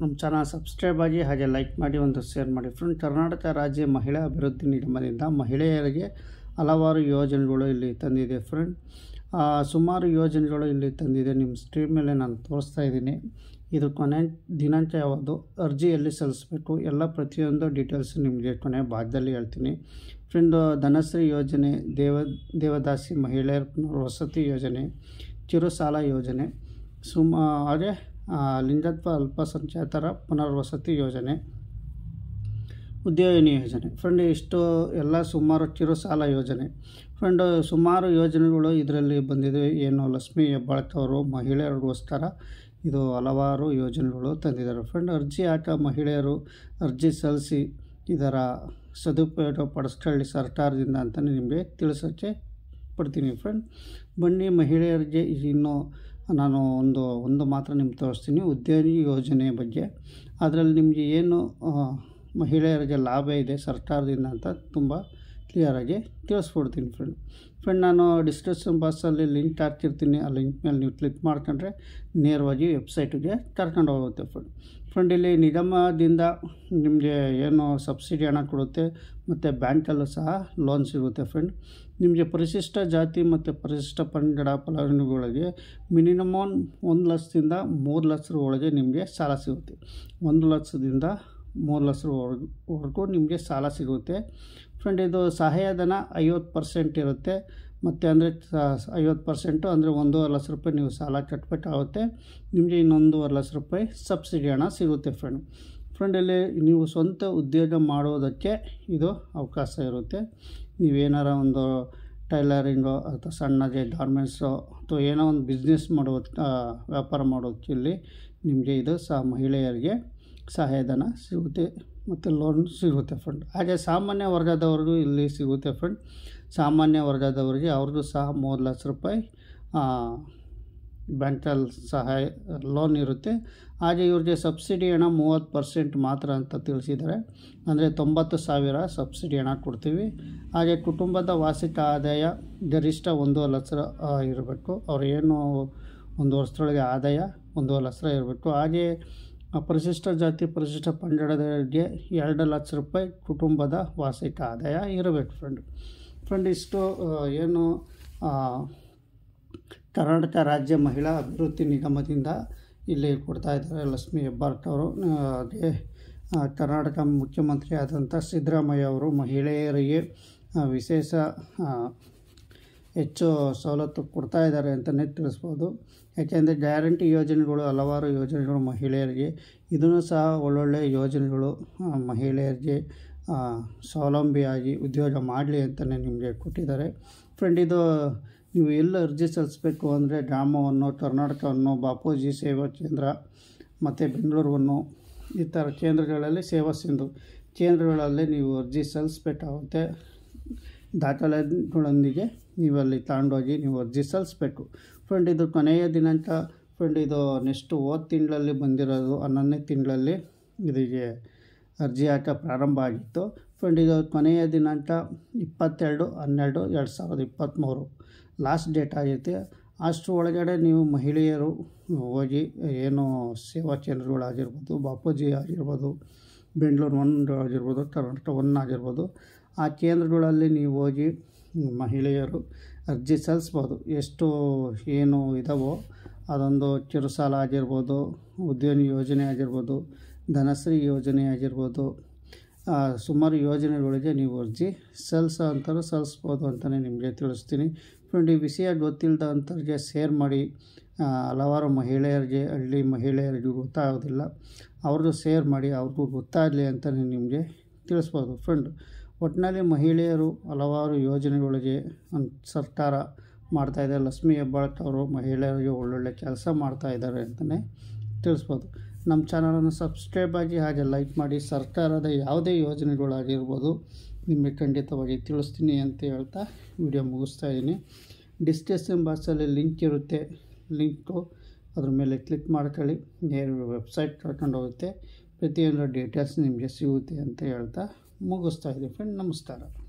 ನಮ್ಮ channel subscribe ಆಗಿ ಹಾಗೆ ಲೈಕ್ ಮಾಡಿ ಒಂದು ಶೇರ್ ಮಾಡಿ ಫ್ರೆಂಡ್ ಕರ್ನಾಟಕ ರಾಜ್ಯ ಮಹಿಳಾ ಅಭಿವೃದ್ಧಿ ನಿಗಮದಿಂದ ಮಹಿಳೆಯರಿಗೆ ಹಲವಾರು ಯೋಜನೆಗಳು ಇಲ್ಲಿ ತಂದಿದೆ ಫ್ರೆಂಡ್ ಸುಮಾರು ಯೋಜನೆಗಳು ಇಲ್ಲಿ ತಂದಿದೆ ನಿಮ್ಮ ಸ್ಟ್ರೀಮ್ ಮೇಲೆ ನಾನು ತೋರಿಸ್ತಾ ಇದ್ದೀನಿ ಇದು ಕೊನೆ ದಿನಾಂಕ ಯಾವುದು ಅರ್ಜಿಯಲ್ಲಿ ಸಲ್ಲಿಸಬೇಕು ಎಲ್ಲ ಪ್ರತಿಯೊಂದು ಡೀಟೇಲ್ಸ್ ನಿಮಗೆ ಕೊನೆ ಭಾಗದಲ್ಲಿ ಹೇಳ್ತೀನಿ ಫ್ರೆಂಡು ಧನಶ್ರೀ ಯೋಜನೆ ದೇವ ದೇವದಾಸಿ ಮಹಿಳೆಯರ ವಸತಿ ಯೋಜನೆ ಕಿರುಸಾಲ ಯೋಜನೆ ಸುಮ ಹಾಗೆ ಲಿಂಗತ್ವ ಅಲ್ಪಸಂಖ್ಯಾತರ ಪುನರ್ವಸತಿ ಯೋಜನೆ ಉದ್ಯೋಗಿನಿ ಯೋಜನೆ ಫ್ರೆಂಡ್ ಇಷ್ಟು ಎಲ್ಲ ಸುಮಾರು ಕಿರು ಸಾಲ ಯೋಜನೆ ಫ್ರೆಂಡ್ ಸುಮಾರು ಯೋಜನೆಗಳು ಇದರಲ್ಲಿ ಬಂದಿದೆ ಏನು ಲಕ್ಷ್ಮಿ ಹೆಬ್ಬಾಳ್ಕವರು ಮಹಿಳೆಯರಿಗೋಸ್ಕರ ಇದು ಹಲವಾರು ಯೋಜನೆಗಳು ತಂದಿದ್ದಾರೆ ಫ್ರೆಂಡ್ ಅರ್ಜಿ ಆಟ ಮಹಿಳೆಯರು ಅರ್ಜಿ ಸಲ್ಲಿಸಿ ಇದರ ಸದುಪಯೋಗ ಪಡಿಸ್ಕೊಳ್ಳಿ ಸರ್ಕಾರದಿಂದ ಅಂತಲೇ ನಿಮಗೆ ತಿಳಿಸೋಕ್ಕೆ ಪಡ್ತೀನಿ ಫ್ರೆಂಡ್ ಬನ್ನಿ ಮಹಿಳೆಯರಿಗೆ ಇನ್ನೂ ನಾನು ಒಂದು ಒಂದು ಮಾತ್ರ ನಿಮ್ಗೆ ತೋರಿಸ್ತೀನಿ ಉದ್ಯೋಗಿ ಯೋಜನೆ ಬಗ್ಗೆ ಅದರಲ್ಲಿ ನಿಮಗೆ ಏನು ಮಹಿಳೆಯರಿಗೆ ಲಾಭ ಇದೆ ಸರ್ಕಾರದಿಂದ ಅಂತ ತುಂಬ ಕ್ಲಿಯರಾಗಿ ತಿಳಿಸ್ಕೊಡ್ತೀನಿ ಫ್ರೆಂಡ್ ಫ್ರೆಂಡ್ ನಾನು ಡಿಸ್ಕ್ರಿಪ್ಷನ್ ಬಾಕ್ಸಲ್ಲಿ ಲಿಂಕ್ ಹಾಕ್ತಿರ್ತೀನಿ ಆ ಲಿಂಕ್ ಮೇಲೆ ನೀವು ಕ್ಲಿಕ್ ಮಾಡ್ಕೊಂಡ್ರೆ ನೇರವಾಗಿ ವೆಬ್ಸೈಟಿಗೆ ಕರ್ಕೊಂಡು ಹೋಗುತ್ತೆ ಫ್ರೆಂಡ್ ಫ್ರೆಂಡ್ ಇಲ್ಲಿ ನಿಗಮದಿಂದ ನಿಮಗೆ ಏನು ಸಬ್ಸಿಡಿ ಹಣ ಕೊಡುತ್ತೆ ಮತ್ತು ಬ್ಯಾಂಕಲ್ಲೂ ಸಹ ಲೋನ್ ಸಿಗುತ್ತೆ ಫ್ರೆಂಡ್ ನಿಮಗೆ ಪರಿಶಿಷ್ಟ ಜಾತಿ ಮತ್ತು ಪರಿಶಿಷ್ಟ ಪಂಗಡ ಫಲಾನುಭವಿಗಳಿಗೆ ಮಿನಿಮಮ್ ಒಂದು ಲಕ್ಷದಿಂದ ಮೂರು ಲಕ್ಷರ ಒಳಗೆ ನಿಮಗೆ ಸಾಲ ಸಿಗುತ್ತೆ ಒಂದು ಲಕ್ಷದಿಂದ ಮೂರು ಲಕ್ಷವರೆಗೂ ನಿಮಗೆ ಸಾಲ ಸಿಗುತ್ತೆ ಫ್ರೆಂಡ್ ಇದು ಸಹಾಯಧನ ಐವತ್ತು ಪರ್ಸೆಂಟ್ ಇರುತ್ತೆ ಮತ್ತು ಅಂದರೆ ಐವತ್ತು ಪರ್ಸೆಂಟು ಅಂದರೆ ಒಂದೂವರೆ ಲಕ್ಷ ರೂಪಾಯಿ ನೀವು ಸಾಲ ಆಗುತ್ತೆ ನಿಮಗೆ ಇನ್ನೊಂದೂವರೆ ಲಕ್ಷ ರೂಪಾಯಿ ಸಬ್ಸಿಡಿ ಹಣ ಸಿಗುತ್ತೆ ಫ್ರೆಂಡ್ ಫ್ರೆಂಡ್ ಇಲ್ಲಿ ನೀವು ಸ್ವಂತ ಉದ್ಯೋಗ ಮಾಡೋದಕ್ಕೆ ಇದು ಅವಕಾಶ ಇರುತ್ತೆ ನೀವೇನಾರ ಒಂದು ಟೈಲರಿಂಗು ಅಥವಾ ಸಣ್ಣಗೆ ಗಾರ್ಮೆಂಟ್ಸು ಅಥವಾ ಏನೋ ಒಂದು ಬಿಸ್ನೆಸ್ ಮಾಡೋ ವ್ಯಾಪಾರ ಮಾಡೋದಕ್ಕೆ ಇಲ್ಲಿ ನಿಮಗೆ ಇದು ಸಹ ಮಹಿಳೆಯರಿಗೆ ಸಹಾಯಧನ ಸಿಗುತ್ತೆ ಮತ್ತು ಲೋನ್ ಸಿಗುತ್ತೆ ಫ್ರೆಂಡ್ ಹಾಗೆ ಸಾಮಾನ್ಯ ವರ್ಗದವ್ರಿಗೂ ಇಲ್ಲಿ ಸಿಗುತ್ತೆ ಫ್ರೆಂಡ್ ಸಾಮಾನ್ಯ ವರ್ಗದವರಿಗೆ ಅವ್ರದ್ದು ಸಹ ಮೂರು ಲಕ್ಷ ರೂಪಾಯಿ ಬ್ಯಾಂಕಲ್ಲಿ ಸಹಾಯ ಲೋನ್ ಇರುತ್ತೆ ಹಾಗೆ ಇವ್ರಿಗೆ ಸಬ್ಸಿಡಿ ಹಣ ಮೂವತ್ತು ಪರ್ಸೆಂಟ್ ಮಾತ್ರ ಅಂತ ತಿಳಿಸಿದ್ದಾರೆ ಅಂದರೆ ತೊಂಬತ್ತು ಸಾವಿರ ಸಬ್ಸಿಡಿ ಹಣ ಕೊಡ್ತೀವಿ ಹಾಗೆ ಕುಟುಂಬದ ವಾರ್ಷಿಕ ಆದಾಯ ಗರಿಷ್ಠ ಒಂದೂವರೆ ಲಕ್ಷ ಇರಬೇಕು ಅವ್ರು ಒಂದು ವರ್ಷದೊಳಗೆ ಆದಾಯ ಒಂದೂವರೆ ಲಕ್ಷ ಇರಬೇಕು ಹಾಗೆ ಪರಿಶಿಷ್ಟ ಜಾತಿ ಪರಿಶಿಷ್ಟ ಪಂಗಡದವರಿಗೆ ಎರಡು ಲಕ್ಷ ರೂಪಾಯಿ ಕುಟುಂಬದ ವಾರ್ಷಿಕ ಆದಾಯ ಇರಬೇಕು ಫ್ರೆಂಡ್ ಫ್ರೆಂಡ್ ಇಷ್ಟು ಏನು ಕರ್ನಾಟಕ ರಾಜ್ಯ ಮಹಿಳಾ ಅಭಿವೃದ್ಧಿ ನಿಗಮದಿಂದ ಇಲ್ಲಿ ಕೊಡ್ತಾ ಇದ್ದಾರೆ ಲಕ್ಷ್ಮಿ ಅವರು ಹಾಗೆ ಕರ್ನಾಟಕ ಮುಖ್ಯಮಂತ್ರಿ ಆದಂಥ ಸಿದ್ದರಾಮಯ್ಯ ಅವರು ಮಹಿಳೆಯರಿಗೆ ವಿಶೇಷ ಹೆಚ್ಚು ಸವಲತ್ತು ಕೊಡ್ತಾ ಇದ್ದಾರೆ ಅಂತಲೇ ತಿಳಿಸ್ಬೋದು ಯಾಕೆಂದರೆ ಗ್ಯಾರಂಟಿ ಯೋಜನೆಗಳು ಹಲವಾರು ಯೋಜನೆಗಳು ಮಹಿಳೆಯರಿಗೆ ಇದನ್ನು ಸಹ ಒಳ್ಳೊಳ್ಳೆ ಯೋಜನೆಗಳು ಮಹಿಳೆಯರಿಗೆ ಸ್ವಾವಲಂಬಿಯಾಗಿ ಉದ್ಯೋಗ ಮಾಡಲಿ ಅಂತಲೇ ನಿಮಗೆ ಕೊಟ್ಟಿದ್ದಾರೆ ಫ್ರೆಂಡ್ ಇದು ನೀವು ಎಲ್ಲಿ ಅರ್ಜಿ ಸಲ್ಲಿಸಬೇಕು ಅಂದರೆ ಗ್ರಾಮವನ್ನು ಕರ್ನಾಟಕವನ್ನು ಬಾಪೂಜಿ ಸೇವಾ ಕೇಂದ್ರ ಮತ್ತು ಬೆಂಗಳೂರನ್ನು ಈ ಥರ ಕೇಂದ್ರಗಳಲ್ಲಿ ಸೇವಾ ಸಿಂಧು ಕೇಂದ್ರಗಳಲ್ಲಿ ನೀವು ಅರ್ಜಿ ಸಲ್ಲಿಸ್ಬೇಕಾಗುತ್ತೆ ದಾಖಲೆಗಳೊಂದಿಗೆ ನೀವಲ್ಲಿ ತಗೊಂಡೋಗಿ ನೀವು ಅರ್ಜಿ ಸಲ್ಲಿಸ್ಬೇಕು ಫ್ರೆಂಡ್ ಇದು ಕೊನೆಯ ದಿನಾಂಕ ಫ್ರೆಂಡ್ ಇದು ನೆಕ್ಸ್ಟ್ ಓದ್ ತಿಂಗಳಲ್ಲಿ ಬಂದಿರೋದು ಹನ್ನೊಂದನೇ ತಿಂಗಳಲ್ಲಿ ಇದಕ್ಕೆ ಅರ್ಜಿ ಹಾಕ ಪ್ರಾರಂಭ ಆಗಿತ್ತು ಫ್ರೆಂಡ್ ಇದು ಕೊನೆಯ ದಿನಾಂಕ ಇಪ್ಪತ್ತೆರಡು ಹನ್ನೆರಡು ಎರಡು ಸಾವಿರದ ಇಪ್ಪತ್ತ್ಮೂರು ಲಾಸ್ಟ್ ಡೇಟ್ ಆಗೈತೆ ಅಷ್ಟು ಒಳಗಡೆ ನೀವು ಮಹಿಳೆಯರು ಹೋಗಿ ಏನು ಸೇವಾ ಕೇಂದ್ರಗಳಾಗಿರ್ಬೋದು ಬಾಪೂಜಿ ಆಗಿರ್ಬೋದು ಬೆಂಗಳೂರು ಒನ್ ಆಗಿರ್ಬೋದು ಕರ್ನಾಟಕ ಒನ್ ಆಗಿರ್ಬೋದು ಆ ಕೇಂದ್ರಗಳಲ್ಲಿ ನೀವು ಹೋಗಿ ಮಹಿಳೆಯರು ಅರ್ಜಿ ಸಲ್ಲಿಸ್ಬೋದು ಎಷ್ಟು ಏನು ಇದಾವೋ ಅದೊಂದು ಕಿರುಸಾಲ ಆಗಿರ್ಬೋದು ಉದ್ಯೋಗ ಯೋಜನೆ ಆಗಿರ್ಬೋದು ಧನಶ್ರೀ ಯೋಜನೆ ಆಗಿರ್ಬೋದು ಸುಮಾರು ಯೋಜನೆಗಳಿಗೆ ನೀವು ಅರ್ಜಿ ಸಲ್ಲಿಸೋ ಅಂಥವ್ರು ಸಲ್ಲಿಸ್ಬೋದು ಅಂತಲೇ ನಿಮಗೆ ತಿಳಿಸ್ತೀನಿ ಫ್ರೆಂಡ್ ಈ ವಿಷಯ ಗೊತ್ತಿಲ್ಲದ ಅಂಥವ್ರಿಗೆ ಶೇರ್ ಮಾಡಿ ಹಲವಾರು ಮಹಿಳೆಯರಿಗೆ ಹಳ್ಳಿ ಮಹಿಳೆಯರಿಗೂ ಗೊತ್ತಾಗೋದಿಲ್ಲ ಅವ್ರದ್ದು ಶೇರ್ ಮಾಡಿ ಅವ್ರಿಗೂ ಗೊತ್ತಾಗಲಿ ಅಂತಲೇ ನಿಮಗೆ ತಿಳಿಸ್ಬೋದು ಫ್ರೆಂಡ್ ಒಟ್ಟಿನಲ್ಲಿ ಮಹಿಳೆಯರು ಹಲವಾರು ಯೋಜನೆಗಳಿಗೆ ಸರ್ಕಾರ ಲಕ್ಷ್ಮೀ ಲಕ್ಷ್ಮಿ ಅವರು ಮಹಿಳೆಯರಿಗೆ ಒಳ್ಳೊಳ್ಳೆ ಕೆಲಸ ಇದ್ದಾರೆ ಅಂತಲೇ ತಿಳಿಸ್ಬೋದು ನಮ್ಮ ಚಾನಲನ್ನು ಸಬ್ಸ್ಕ್ರೈಬ್ ಆಗಿ ಹಾಗೆ ಲೈಕ್ ಮಾಡಿ ಸರ್ಕಾರದ ಯಾವುದೇ ಯೋಜನೆಗಳಾಗಿರ್ಬೋದು ನಿಮಗೆ ಖಂಡಿತವಾಗಿ ತಿಳಿಸ್ತೀನಿ ಅಂತ ಹೇಳ್ತಾ ವಿಡಿಯೋ ಮುಗಿಸ್ತಾ ಇದ್ದೀನಿ ಡಿಸ್ಕ್ರಿಪ್ಷನ್ ಬಾಕ್ಸಲ್ಲಿ ಲಿಂಕ್ ಇರುತ್ತೆ ಲಿಂಕು ಅದ್ರ ಮೇಲೆ ಕ್ಲಿಕ್ ಮಾಡ್ಕೊಳ್ಳಿ ನೇರ ವೆಬ್ಸೈಟ್ ಕರ್ಕೊಂಡು ಹೋಗುತ್ತೆ ಪ್ರತಿಯೊಂದು ಡೀಟೇಲ್ಸ್ ನಿಮಗೆ ಸಿಗುತ್ತೆ ಅಂತ ಹೇಳ್ತಾ ಮುಗಿಸ್ತಾ ಇದ್ದೀವಿ ಫ್ರೆಂಡ್ ನಮಸ್ಕಾರ